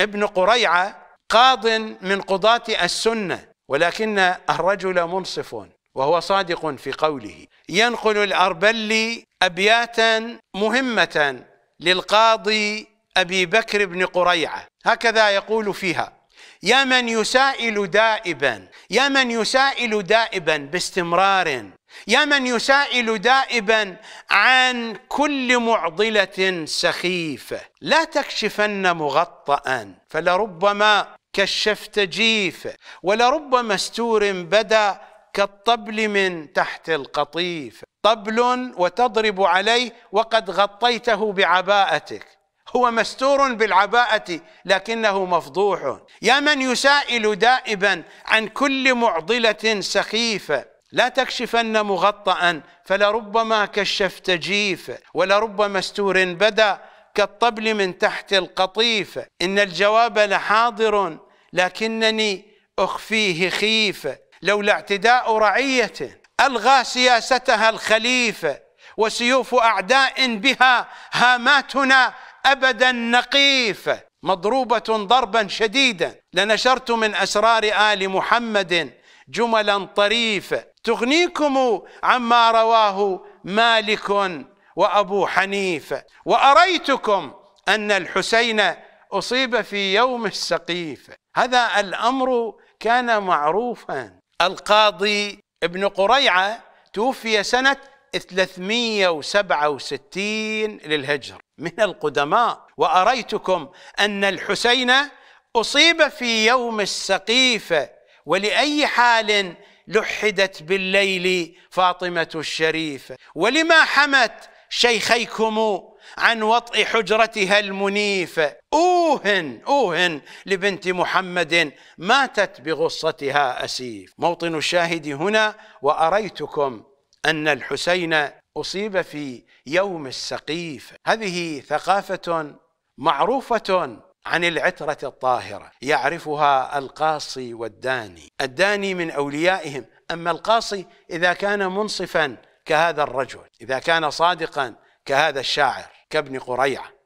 ابن قريعة قاض من قضاة السنة ولكن الرجل منصف وهو صادق في قوله ينقل الأربلي أبياتا مهمة للقاضي أبي بكر بن قريعة هكذا يقول فيها يا من يسائل دائبا يا من يسائل دائبا باستمرار يا من يسائل دائبا عن كل معضله سخيفه لا تكشفن مغطأ فلربما كشفت جيفه ولربما استور بدا كالطبل من تحت القطيف طبل وتضرب عليه وقد غطيته بعباءتك هو مستور بالعباءة لكنه مفضوح يا من يسائل دائبا عن كل معضلة سخيفة لا تكشفن مغطأ فلربما كشفت جيف ولربما استور بدا كالطبل من تحت القطيف إن الجواب لحاضر لكنني أخفيه خيف لولا اعتداء رعية ألغى سياستها الخليفة وسيوف أعداء بها هاماتنا أبدا نقيف مضروبة ضربا شديدا لنشرت من أسرار آل محمد جملا طريفة تغنيكم عما رواه مالك وابو حنيفه واريتكم ان الحسين اصيب في يوم السقيفه هذا الامر كان معروفا القاضي ابن قريعه توفي سنه 367 للهجر من القدماء واريتكم ان الحسين اصيب في يوم السقيفه ولاي حال لحدت بالليل فاطمة الشريفة ولما حمت شيخيكم عن وطء حجرتها المنيفة أوهن أوهن لبنت محمد ماتت بغصتها أسيف موطن الشاهد هنا وأريتكم أن الحسين أصيب في يوم السقيف هذه ثقافة معروفة عن العترة الطاهرة يعرفها القاصي والداني الداني من أوليائهم أما القاصي إذا كان منصفا كهذا الرجل إذا كان صادقا كهذا الشاعر كابن قريعة